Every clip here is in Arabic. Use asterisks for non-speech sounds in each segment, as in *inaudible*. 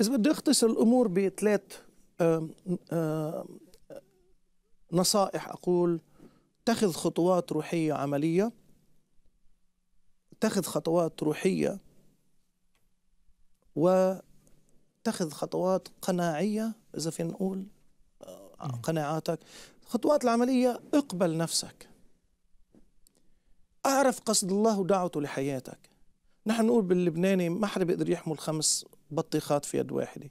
إذا بدي أختصر الأمور بثلاث نصائح أقول اتخذ خطوات روحية عملية اتخذ خطوات روحية واتخذ خطوات قناعية إذا فينا نقول آه، قناعاتك الخطوات العملية اقبل نفسك أعرف قصد الله ودعوته لحياتك نحن نقول باللبناني ما حدا بيقدر يحمل خمس بطيخات في يد واحدة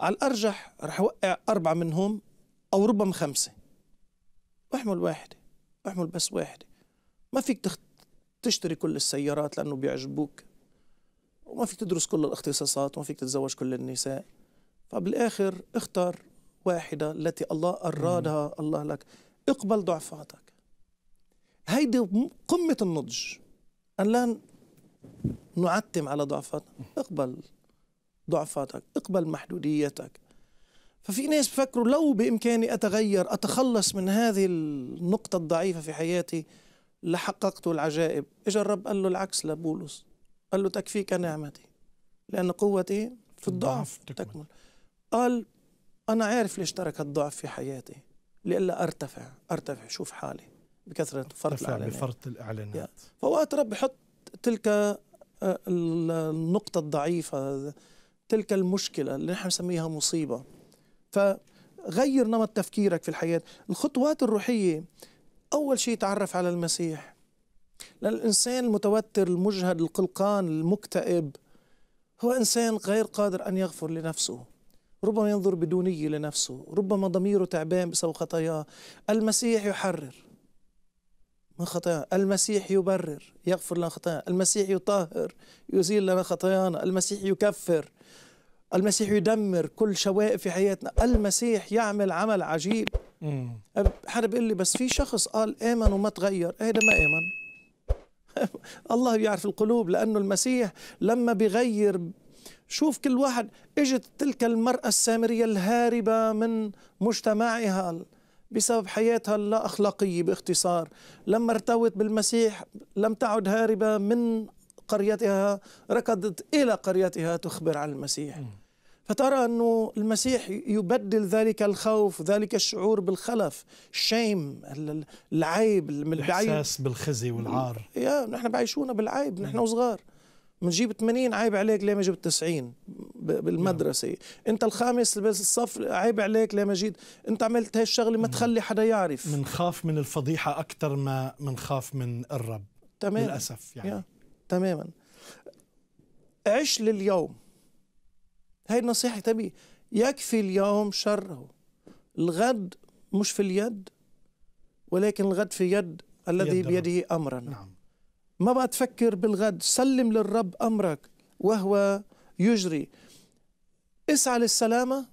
على الأرجح رح وقع أربعة منهم أو ربما خمسة احمل واحدة احمل بس واحدة ما فيك تشتري كل السيارات لأنه بيعجبوك وما فيك تدرس كل الاختصاصات وما فيك تتزوج كل النساء فبالآخر اختر واحدة التي الله أرادها الله لك اقبل ضعفاتك هيدي قمة النضج أن لا نعتم على ضعفاتنا اقبل ضعفاتك اقبل محدوديتك ففي ناس بفكروا لو بإمكاني أتغير أتخلص من هذه النقطة الضعيفة في حياتي لحققت العجائب إجا الرب قال له العكس لبولس قال له تكفيك نعمتي لأن قوتي في الضعف تكمل قال أنا عارف ليش ترك الضعف في حياتي لئلا أرتفع أرتفع شوف حالي بكثرة فرط بفرط الإعلانات فوقت رب يحط تلك آه، النقطة الضعيفة تلك المشكلة اللي نحن نسميها مصيبة فغير نمط تفكيرك في الحياة الخطوات الروحية أول شيء تعرف على المسيح لأن الإنسان المتوتر المجهد القلقان المكتئب هو إنسان غير قادر أن يغفر لنفسه ربما ينظر بدونية لنفسه ربما ضميره تعبان بسبب خطاياه المسيح يحرر من خطايانا المسيح يبرر يغفر لنا خطايانا المسيح يطهر يزيل لنا خطايانا المسيح يكفر المسيح يدمر كل شوائب في حياتنا المسيح يعمل عمل عجيب حدا بيقول لي بس في شخص قال آمن وما تغير هذا إيه ما آمن *laughs* الله بيعرف القلوب لأنه المسيح لما بيغير شوف كل واحد اجت تلك المرأة السامرية الهاربة من مجتمعها بسبب حياتها اللا أخلاقية باختصار لما ارتوت بالمسيح لم تعد هاربة من قريتها ركضت إلى قريتها تخبر عن المسيح فترى أنه المسيح يبدل ذلك الخوف ذلك الشعور بالخلف الشيم العيب الإحساس بالخزي والعار يا نحن بعيشونا بالعيب نحن وصغار بنجيب 80 عيب عليك ليه ما جبت 90 بالمدرسه نعم. انت الخامس بالصف عيب عليك ليه مجيد انت عملت هاي الشغله ما نعم. تخلي حدا يعرف خاف من الفضيحه اكثر ما خاف من الرب تماما للاسف يعني تماما عش لليوم هاي النصيحه تبي يكفي اليوم شره الغد مش في اليد ولكن الغد في يد الذي بيده امرا نعم. ما بقى تفكر بالغد سلم للرب امرك وهو يجري اسعى للسلامة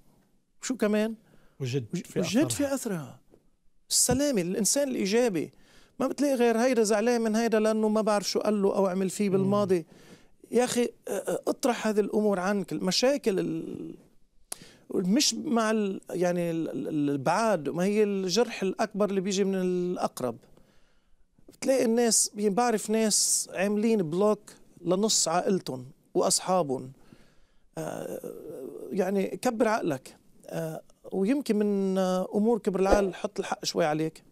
شو كمان وجد في أثرها وجد في أثرها السلامة الإنسان الإيجابي ما بتلاقي غير هيدا زعلان من هيدا لأنه ما بعرف شو قال له أو عمل فيه بالماضي يا أخي اطرح هذه الأمور عنك المشاكل ال... مش مع ال... يعني البعاد ما هي الجرح الأكبر اللي بيجي من الأقرب بتلاقي الناس يعني بعرف ناس عاملين بلوك لنص عائلتهم وأصحابهم يعني كبر عقلك آه، ويمكن من آه، امور كبر العقل حط الحق شوي عليك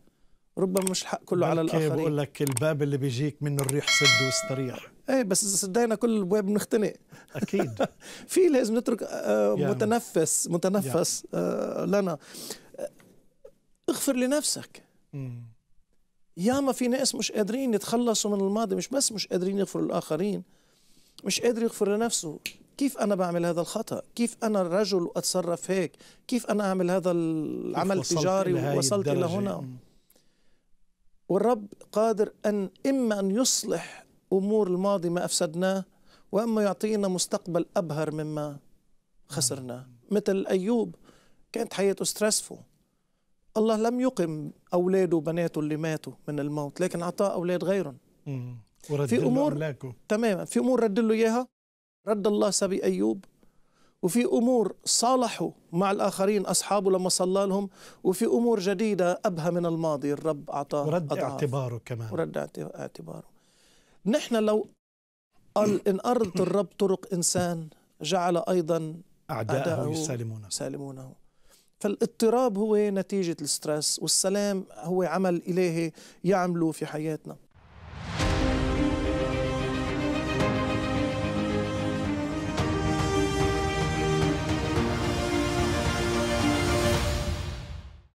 ربما مش الحق كله على الاخرين بقول لك الباب اللي بيجيك منه الريح سد واستريح ايه بس اذا سدينا كل الابواب بنختنق اكيد *laughs* في لازم نترك آه، متنفس متنفس لنا اغفر لنفسك ياما في ناس مش قادرين يتخلصوا من الماضي مش بس مش قادرين يغفروا للاخرين مش قادر يغفر لنفسه كيف انا بعمل هذا الخطا كيف انا رجل واتصرف هيك كيف انا اعمل هذا العمل التجاري ووصلت الى هنا والرب قادر ان اما ان يصلح امور الماضي ما افسدناه واما يعطينا مستقبل ابهر مما خسرناه مثل ايوب كانت حياته ستريسفو الله لم يقم اولاده وبناته اللي ماتوا من الموت لكن اعطاه اولاد غيرهم في امور تماما في امور رد له اياها رد الله سبي أيوب وفي أمور صالحوا مع الآخرين أصحابه لما صلى لهم وفي أمور جديدة أبهى من الماضي الرب أعطاه ورد أضعاف. اعتباره كمان ورد اعتباره نحن لو قال إن أرض الرب طرق إنسان جعل أيضا أعداءه, أعداءه يسالمونه يسالمونه فالاضطراب هو نتيجة الستريس والسلام هو عمل إلهي يعمله في حياتنا